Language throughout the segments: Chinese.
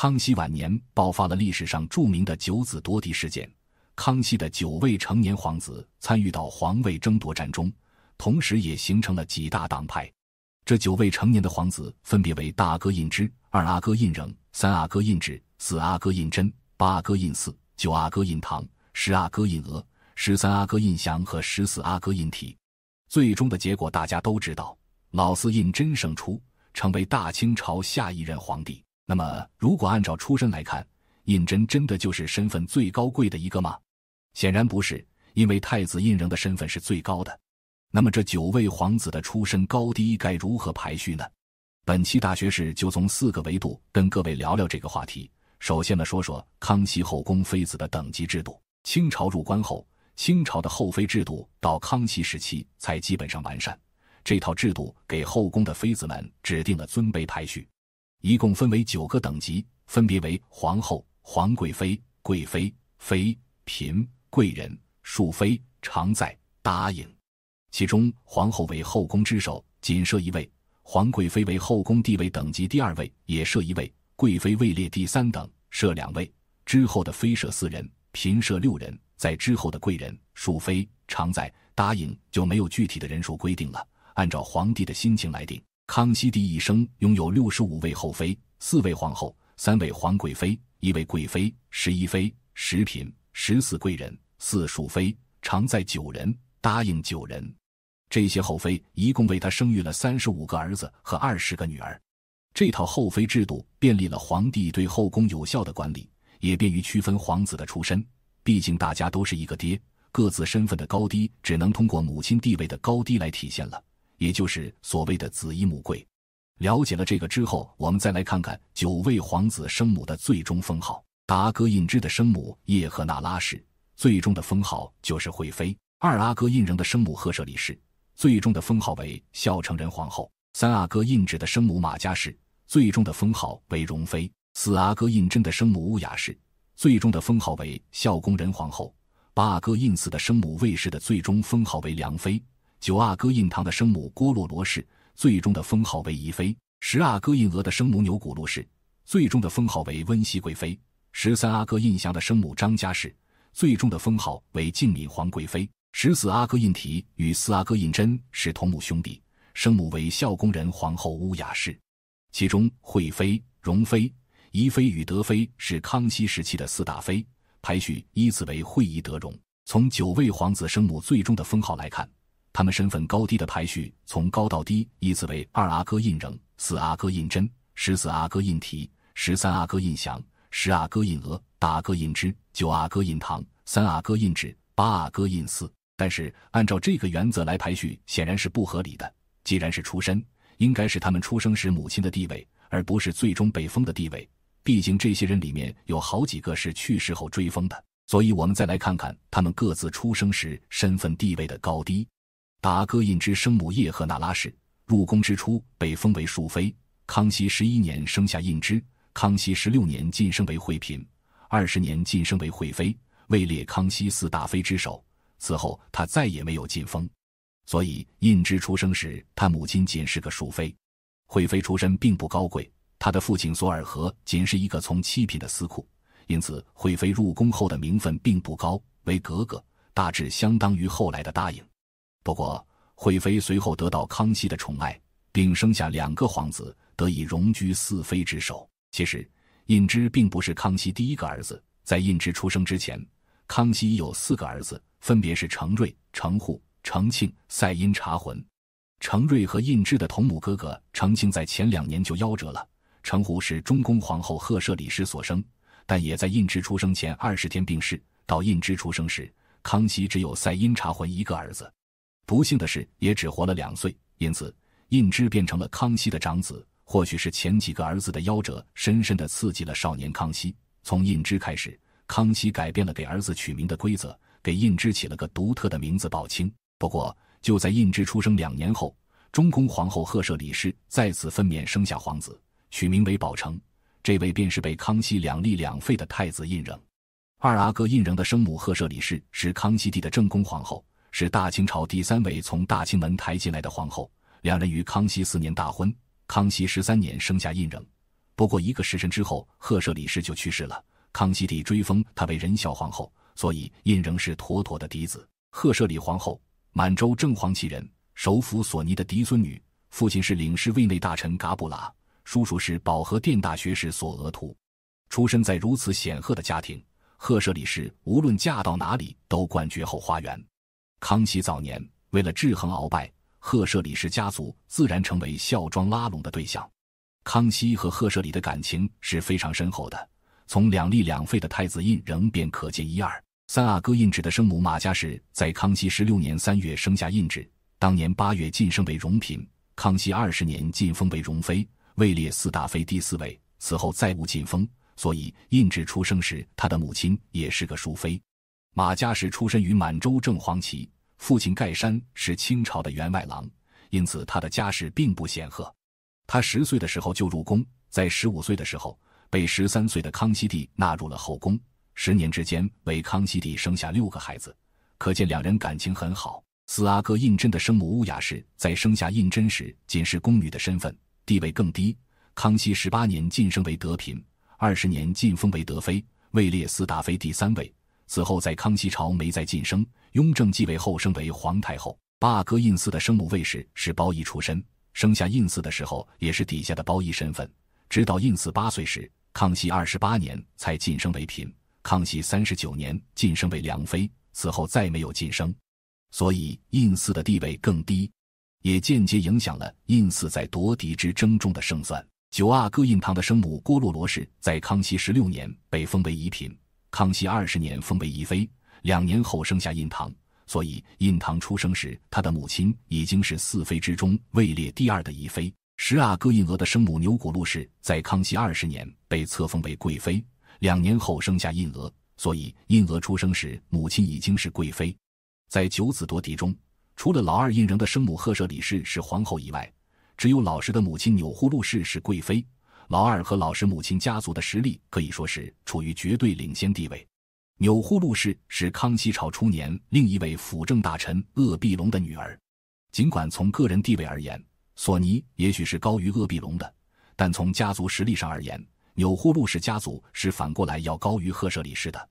康熙晚年爆发了历史上著名的九子夺嫡事件，康熙的九位成年皇子参与到皇位争夺战中，同时也形成了几大党派。这九位成年的皇子分别为大哥胤禛、二阿哥胤仁、三阿哥胤祉、四阿哥胤禛、八阿哥胤祀、九阿哥胤堂、十阿哥胤额、十三阿哥胤祥和十四阿哥胤体。最终的结果大家都知道，老四胤禛胜出，成为大清朝下一任皇帝。那么，如果按照出身来看，胤禛真的就是身份最高贵的一个吗？显然不是，因为太子胤禛的身份是最高的。那么，这九位皇子的出身高低该如何排序呢？本期大学士就从四个维度跟各位聊聊这个话题。首先呢，说说康熙后宫妃子的等级制度。清朝入关后，清朝的后妃制度到康熙时期才基本上完善。这套制度给后宫的妃子们指定了尊卑排序。一共分为九个等级，分别为皇后、皇贵妃、贵妃、妃、嫔、贵人、庶妃、常在、答应。其中皇后为后宫之首，仅设一位；皇贵妃为后宫地位等级第二位，也设一位；贵妃位列第三等，设两位。之后的妃设四人，嫔设六人。在之后的贵人、庶妃、常在、答应就没有具体的人数规定了，按照皇帝的心情来定。康熙帝一生拥有六十五位后妃，四位皇后，三位皇贵妃，一位贵妃，十一妃，十嫔、十四贵人，四庶妃，常在九人，答应九人。这些后妃一共为他生育了三十五个儿子和二十个女儿。这套后妃制度便利了皇帝对后宫有效的管理，也便于区分皇子的出身。毕竟大家都是一个爹，各自身份的高低只能通过母亲地位的高低来体现了。也就是所谓的“子衣母贵”。了解了这个之后，我们再来看看九位皇子生母的最终封号。达哥印志的生母叶赫那拉氏，最终的封号就是惠妃。二阿哥印仁的生母赫舍里氏，最终的封号为孝成仁皇后。三阿哥印祉的生母马佳氏，最终的封号为容妃。四阿哥印禛的生母乌雅氏，最终的封号为孝恭仁皇后。八阿哥印赐的生母魏氏的最终封号为良妃。九阿哥胤堂的生母郭洛罗氏，最终的封号为仪妃；十阿哥胤额的生母钮钴禄氏，最终的封号为温熹贵妃；十三阿哥胤祥的生母张家氏，最终的封号为敬敏皇贵妃；十四阿哥胤 t 与四阿哥胤禛是同母兄弟，生母为孝恭仁皇后乌雅氏。其中，惠妃、容妃、仪妃与德妃是康熙时期的四大妃，排序依次为惠怡德容。从九位皇子生母最终的封号来看。他们身份高低的排序从高到低，依次为二阿哥胤仁、四阿哥胤禛、十四阿哥胤禵、十三阿哥胤祥、十阿哥胤额、大哥胤之、九阿哥胤唐、三阿哥胤祉、八阿哥胤祀。但是按照这个原则来排序显然是不合理的。既然是出身，应该是他们出生时母亲的地位，而不是最终被封的地位。毕竟这些人里面有好几个是去世后追封的。所以，我们再来看看他们各自出生时身份地位的高低。达哥印支生母叶赫那拉氏入宫之初被封为庶妃，康熙十一年生下印支，康熙十六年晋升为惠嫔，二十年晋升为惠妃，位列康熙四大妃之首。此后她再也没有晋封，所以印支出生时，他母亲仅是个庶妃。惠妃出身并不高贵，她的父亲索尔和仅是一个从七品的司库，因此惠妃入宫后的名分并不高，为格格，大致相当于后来的答应。不过，惠妃随后得到康熙的宠爱，并生下两个皇子，得以荣居四妃之首。其实，胤禛并不是康熙第一个儿子。在胤禛出生之前，康熙已有四个儿子，分别是承瑞、承护、承庆、赛因查浑。承瑞和胤禛的同母哥哥承庆，在前两年就夭折了。成虎是中宫皇后赫舍里氏所生，但也在胤禛出生前二十天病逝。到胤禛出生时，康熙只有赛因查浑一个儿子。不幸的是，也只活了两岁，因此胤之变成了康熙的长子。或许是前几个儿子的夭折，深深的刺激了少年康熙。从胤之开始，康熙改变了给儿子取名的规则，给胤之起了个独特的名字——宝清。不过，就在胤之出生两年后，中宫皇后赫舍里氏再次分娩，生下皇子，取名为宝成。这位便是被康熙两立两废的太子胤禛。二阿哥胤禛的生母赫舍里氏是康熙帝的正宫皇后。是大清朝第三位从大清门抬进来的皇后，两人于康熙四年大婚，康熙十三年生下胤禛。不过一个时辰之后，赫舍里氏就去世了。康熙帝追封她为仁孝皇后，所以胤禛是妥妥的嫡子。赫舍里皇后，满洲正黄旗人，首辅索尼的嫡孙女，父亲是领侍卫内大臣噶布拉，叔叔是保和殿大学士索额图。出身在如此显赫的家庭，赫舍里氏无论嫁到哪里，都冠绝后花园。康熙早年为了制衡鳌拜，赫舍里氏家族自然成为孝庄拉拢的对象。康熙和赫舍里的感情是非常深厚的，从两立两废的太子胤仍便可见一二。三阿哥胤祉的生母马佳氏，在康熙十六年三月生下胤祉，当年八月晋升为荣嫔，康熙二十年晋封为荣妃，位列四大妃第四位，此后再无晋封。所以，胤祉出生时，他的母亲也是个淑妃。马佳氏出身于满洲正黄旗，父亲盖山是清朝的员外郎，因此他的家世并不显赫。他十岁的时候就入宫，在十五岁的时候被十三岁的康熙帝纳入了后宫。十年之间，为康熙帝生下六个孩子，可见两人感情很好。四阿哥胤禛的生母乌雅氏在生下胤禛时仅是宫女的身份，地位更低。康熙十八年晋升为德嫔，二十年晋封为德妃，位列四大妃第三位。此后，在康熙朝没再晋升。雍正继位后，升为皇太后。八阿哥胤祀的生母卫氏是包衣出身，生下胤祀的时候也是底下的包衣身份。直到胤祀八岁时，康熙二十八年才晋升为嫔。康熙三十九年晋升为良妃，此后再没有晋升，所以胤祀的地位更低，也间接影响了胤祀在夺嫡之争中的胜算。九阿哥胤堂的生母郭洛罗氏在康熙十六年被封为一品。康熙二十年封为宜妃，两年后生下胤堂，所以胤堂出生时，他的母亲已经是四妃之中位列第二的宜妃。十阿哥胤额的生母钮钴禄氏在康熙二十年被册封为贵妃，两年后生下胤额，所以胤额出生时，母亲已经是贵妃。在九子夺嫡中，除了老二胤禛的生母赫舍里氏是皇后以外，只有老十的母亲钮祜禄氏是贵妃。老二和老十母亲家族的实力可以说是处于绝对领先地位。钮祜禄氏是康熙朝初年另一位辅政大臣鄂必龙的女儿。尽管从个人地位而言，索尼也许是高于鄂必龙的，但从家族实力上而言，钮祜禄氏家族是反过来要高于赫舍里氏的。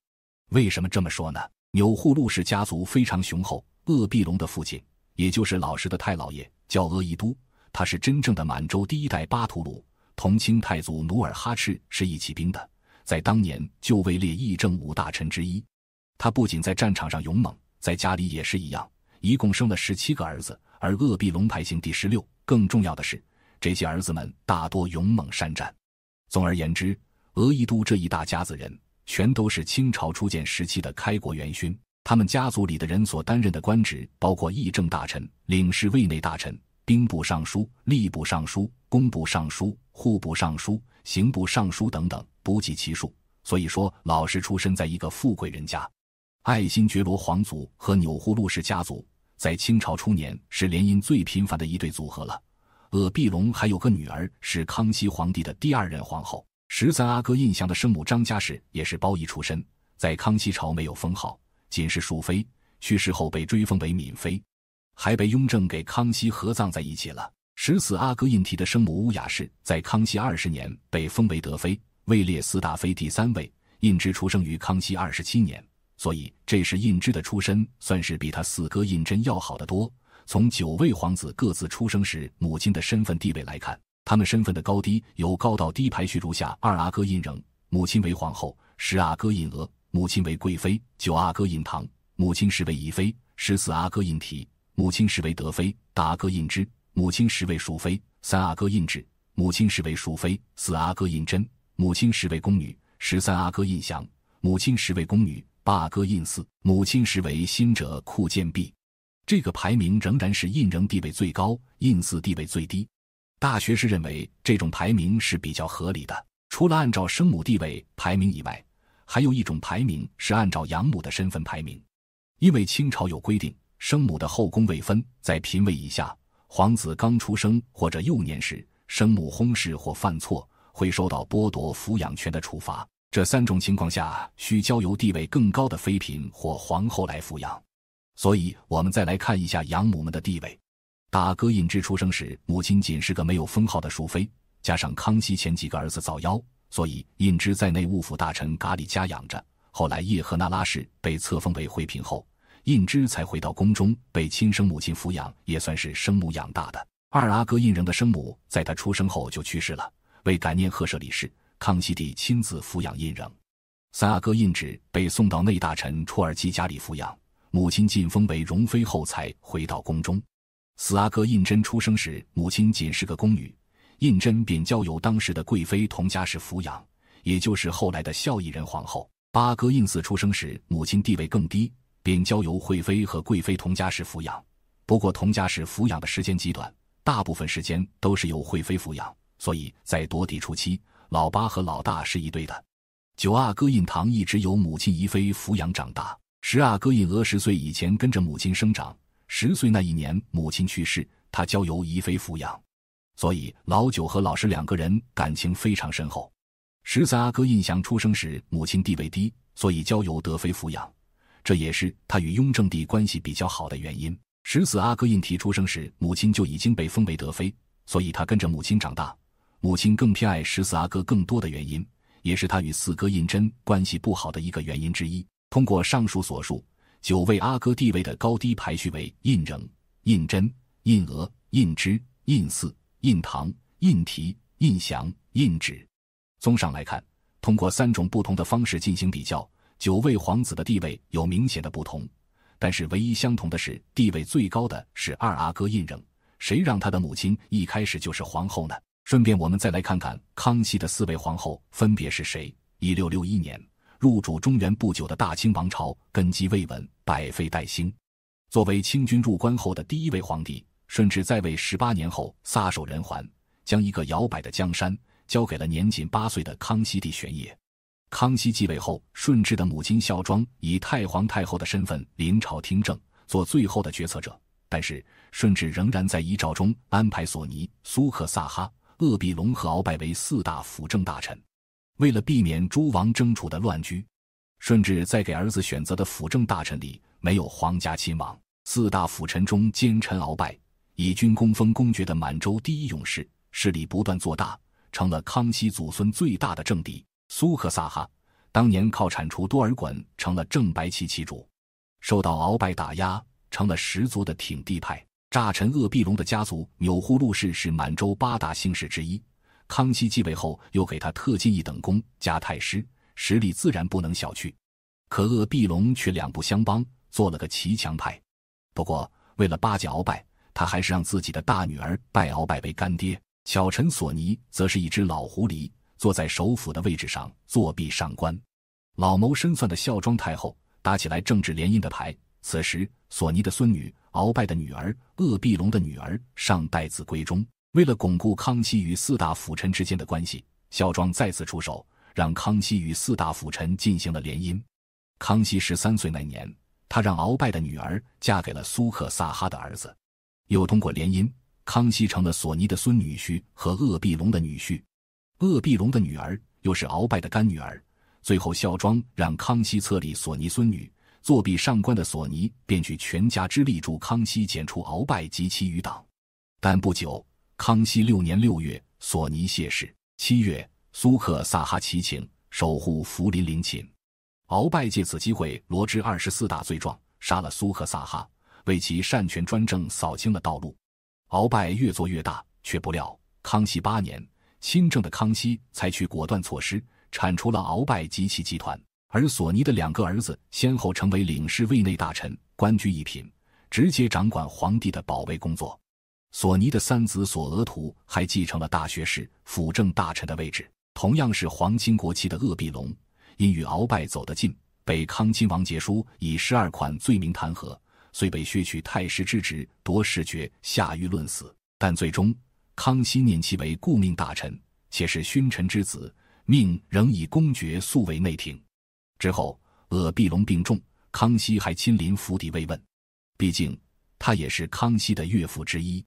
为什么这么说呢？钮祜禄氏家族非常雄厚，鄂必龙的父亲，也就是老十的太老爷，叫鄂一都，他是真正的满洲第一代巴图鲁。同清太祖努尔哈赤是一起兵的，在当年就位列议政五大臣之一。他不仅在战场上勇猛，在家里也是一样，一共生了十七个儿子。而鄂必龙排行第十六，更重要的是，这些儿子们大多勇猛善战。总而言之，鄂一都这一大家子人，全都是清朝初建时期的开国元勋。他们家族里的人所担任的官职，包括议政大臣、领事、卫内大臣、兵部尚书、吏部尚书。工部尚书、户部尚书、刑部尚书等等，不计其数。所以说，老实出身在一个富贵人家。爱新觉罗皇族和钮祜禄氏家族在清朝初年是联姻最频繁的一对组合了。鄂必龙还有个女儿是康熙皇帝的第二任皇后。十三阿哥胤祥的生母张家氏也是包衣出身，在康熙朝没有封号，仅是庶妃，去世后被追封为敏妃，还被雍正给康熙合葬在一起了。十四阿哥胤题的生母乌雅氏，在康熙二十年被封为德妃，位列四大妃第三位。胤禛出生于康熙二十七年，所以这时胤禛的出身算是比他四哥胤禛要好得多。从九位皇子各自出生时母亲的身份地位来看，他们身份的高低由高到低排序如下：二阿哥胤仍，母亲为皇后；十阿哥胤额，母亲为贵妃；九阿哥胤堂，母亲是为宜妃；十四阿哥胤题，母亲是为德妃；大哥胤禛。母亲十位淑妃，三阿哥胤祉母亲十位淑妃，四阿哥胤禛母亲十位宫女，十三阿哥胤祥母亲十位宫女，八阿哥胤祀母亲十位新者库建弼。这个排名仍然是胤禛地位最高，胤祀地位最低。大学士认为这种排名是比较合理的。除了按照生母地位排名以外，还有一种排名是按照养母的身份排名。因为清朝有规定，生母的后宫位分在嫔位以下。皇子刚出生或者幼年时，生母薨逝或犯错，会受到剥夺抚养权的处罚。这三种情况下，需交由地位更高的妃嫔或皇后来抚养。所以，我们再来看一下养母们的地位。大哥胤之出生时，母亲仅是个没有封号的庶妃，加上康熙前几个儿子早夭，所以胤之在内务府大臣噶里家养着。后来，叶赫那拉氏被册封为惠嫔后。胤之才回到宫中，被亲生母亲抚养，也算是生母养大的。二阿哥胤禛的生母在他出生后就去世了，为感念赫舍里氏，康熙帝亲自抚养胤禛。三阿哥胤祉被送到内大臣初尔基家里抚养，母亲晋封为荣妃后才回到宫中。四阿哥胤禛出生时，母亲仅是个宫女，胤禛便交由当时的贵妃佟佳氏抚养，也就是后来的孝义仁皇后。八阿哥胤祀出生时，母亲地位更低。便交由惠妃和贵妃佟佳氏抚养，不过佟佳氏抚养的时间极短，大部分时间都是由惠妃抚养，所以在夺嫡初期，老八和老大是一对的。九阿哥胤堂一直由母亲宜妃抚养长大，十阿哥胤俄十岁以前跟着母亲生长，十岁那一年母亲去世，他交由宜妃抚养，所以老九和老十两个人感情非常深厚。十三阿哥胤祥出生时母亲地位低，所以交由德妃抚养。这也是他与雍正帝关系比较好的原因。十四阿哥胤题出生时，母亲就已经被封为德妃，所以他跟着母亲长大。母亲更偏爱十四阿哥更多的原因，也是他与四哥胤禛关系不好的一个原因之一。通过上述所述，九位阿哥地位的高低排序为：胤禛、胤禛、胤额、胤枝、胤祀、胤堂、胤提、胤祥、胤祉。综上来看，通过三种不同的方式进行比较。九位皇子的地位有明显的不同，但是唯一相同的是，地位最高的是二阿哥胤禛，谁让他的母亲一开始就是皇后呢？顺便，我们再来看看康熙的四位皇后分别是谁。一六六一年，入主中原不久的大清王朝根基未稳，百废待兴。作为清军入关后的第一位皇帝，顺治在位十八年后撒手人寰，将一个摇摆的江山交给了年仅八岁的康熙帝玄烨。康熙继位后，顺治的母亲孝庄以太皇太后的身份临朝听政，做最后的决策者。但是，顺治仍然在遗诏中安排索尼、苏克萨哈、鄂必隆和鳌拜为四大辅政大臣。为了避免诸王争储的乱局，顺治在给儿子选择的辅政大臣里没有皇家亲王。四大辅臣中，奸臣鳌拜以军功封公爵的满洲第一勇士，势力不断做大，成了康熙祖孙最大的政敌。苏克萨哈当年靠铲除多尔衮成了正白旗旗主，受到鳌拜打压，成了十足的挺地派。炸臣鄂必龙的家族钮祜禄氏是满洲八大姓氏之一，康熙继位后又给他特进一等功，加太师，实力自然不能小觑。可鄂必龙却两不相帮，做了个骑墙派。不过为了巴结鳌拜，他还是让自己的大女儿拜鳌拜为干爹。小臣索尼则是一只老狐狸。坐在首辅的位置上作壁上观，老谋深算的孝庄太后打起来政治联姻的牌。此时，索尼的孙女、鳌拜的女儿、鄂必龙的女儿尚待字闺中。为了巩固康熙与四大辅臣之间的关系，孝庄再次出手，让康熙与四大辅臣进行了联姻。康熙十三岁那年，他让鳌拜的女儿嫁给了苏克萨哈的儿子，又通过联姻，康熙成了索尼的孙女婿和鄂必龙的女婿。鄂必隆的女儿又是鳌拜的干女儿，最后孝庄让康熙册立索尼孙女，作弊上官的索尼便举全家之力助康熙剪除鳌拜及其余党。但不久，康熙六年六月，索尼谢世；七月，苏克萨哈齐请守护福临陵寝，鳌拜借此机会罗织二十四大罪状，杀了苏克萨哈，为其擅权专政扫清了道路。鳌拜越做越大，却不料康熙八年。亲政的康熙采取果断措施，铲除了鳌拜及其集团，而索尼的两个儿子先后成为领侍卫内大臣，官居一品，直接掌管皇帝的保卫工作。索尼的三子索额图还继承了大学士、辅政大臣的位置。同样是皇亲国戚的鄂必龙，因与鳌拜走得近，被康亲王杰书以十二款罪名弹劾，虽被削去太师之职，夺世爵，下狱论死，但最终。康熙念其为顾命大臣，且是勋臣之子，命仍以公爵素为内廷。之后，鄂必隆病重，康熙还亲临府邸慰问，毕竟他也是康熙的岳父之一。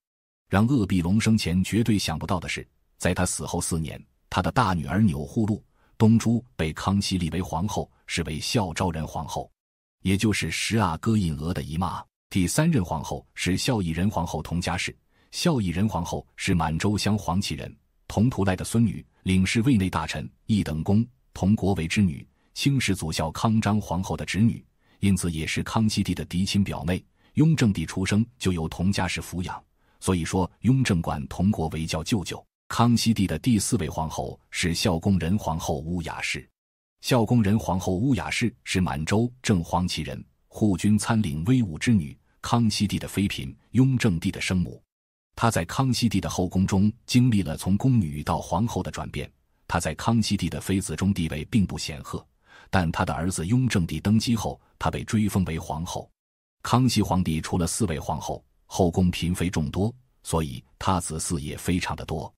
让鄂必隆生前绝对想不到的是，在他死后四年，他的大女儿钮祜禄·东珠被康熙立为皇后，是为孝昭仁皇后，也就是十阿哥胤额的姨妈。第三任皇后是孝义仁皇后佟佳氏。孝义仁皇后是满洲镶黄旗人，同图赖的孙女，领侍卫内大臣一等公佟国维之女，清世祖孝康章皇后的侄女，因此也是康熙帝的嫡亲表妹。雍正帝出生就由佟家室抚养，所以说雍正管佟国维叫舅舅。康熙帝的第四位皇后是孝恭仁皇后乌雅氏，孝恭仁皇后乌雅氏是满洲正黄旗人，护军参领威武之女，康熙帝的妃嫔，雍正帝的生母。她在康熙帝的后宫中经历了从宫女到皇后的转变。她在康熙帝的妃子中地位并不显赫，但她的儿子雍正帝登基后，她被追封为皇后。康熙皇帝除了四位皇后，后宫嫔妃众多，所以他子嗣也非常的多。